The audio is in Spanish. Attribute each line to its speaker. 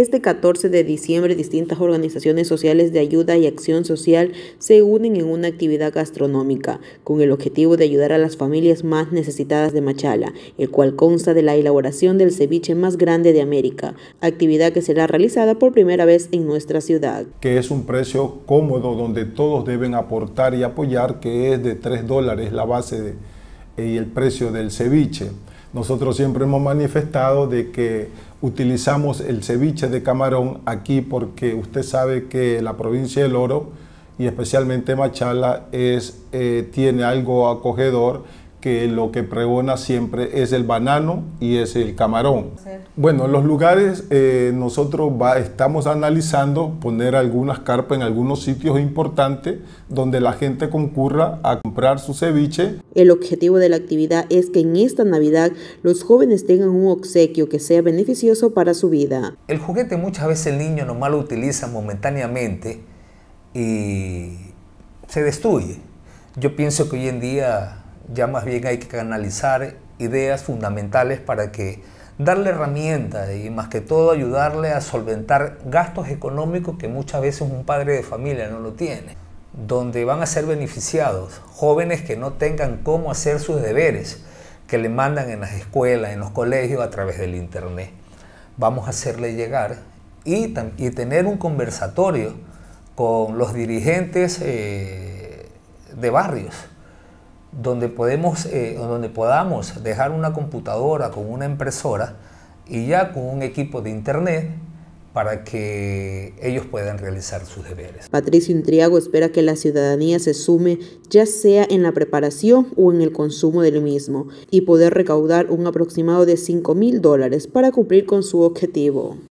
Speaker 1: Este 14 de diciembre distintas organizaciones sociales de ayuda y acción social se unen en una actividad gastronómica con el objetivo de ayudar a las familias más necesitadas de Machala, el cual consta de la elaboración del ceviche más grande de América, actividad que será realizada por primera vez en nuestra ciudad.
Speaker 2: Que es un precio cómodo donde todos deben aportar y apoyar, que es de 3 dólares la base eh, y el precio del ceviche. Nosotros siempre hemos manifestado de que utilizamos el ceviche de camarón aquí porque usted sabe que la provincia del Oro y especialmente Machala es, eh, tiene algo acogedor que lo que pregona siempre es el banano y es el camarón. Bueno, Bueno, los lugares eh, nosotros va, estamos analizando poner algunas carpas en algunos sitios importantes donde la gente concurra a comprar su ceviche.
Speaker 1: El objetivo de la actividad es que en esta Navidad los jóvenes tengan un obsequio que sea beneficioso para su vida.
Speaker 2: El
Speaker 3: juguete muchas veces el niño nomás lo utiliza momentáneamente y se destruye. Yo pienso que hoy en día ya más bien hay que canalizar ideas fundamentales para que darle herramientas y más que todo ayudarle a solventar gastos económicos que muchas veces un padre de familia no lo tiene, donde van a ser beneficiados jóvenes que no tengan cómo hacer sus deberes que le mandan en las escuelas, en los colegios a través del internet. Vamos a hacerle llegar y, tener un conversatorio con los dirigentes eh, de barrios donde, podemos, eh, donde podamos dejar una computadora con una impresora y ya con un equipo de internet para que ellos puedan realizar sus deberes.
Speaker 1: Patricio Intriago espera que la ciudadanía se sume ya sea en la preparación o en el consumo del mismo y poder recaudar un aproximado de 5 mil dólares para cumplir con su objetivo.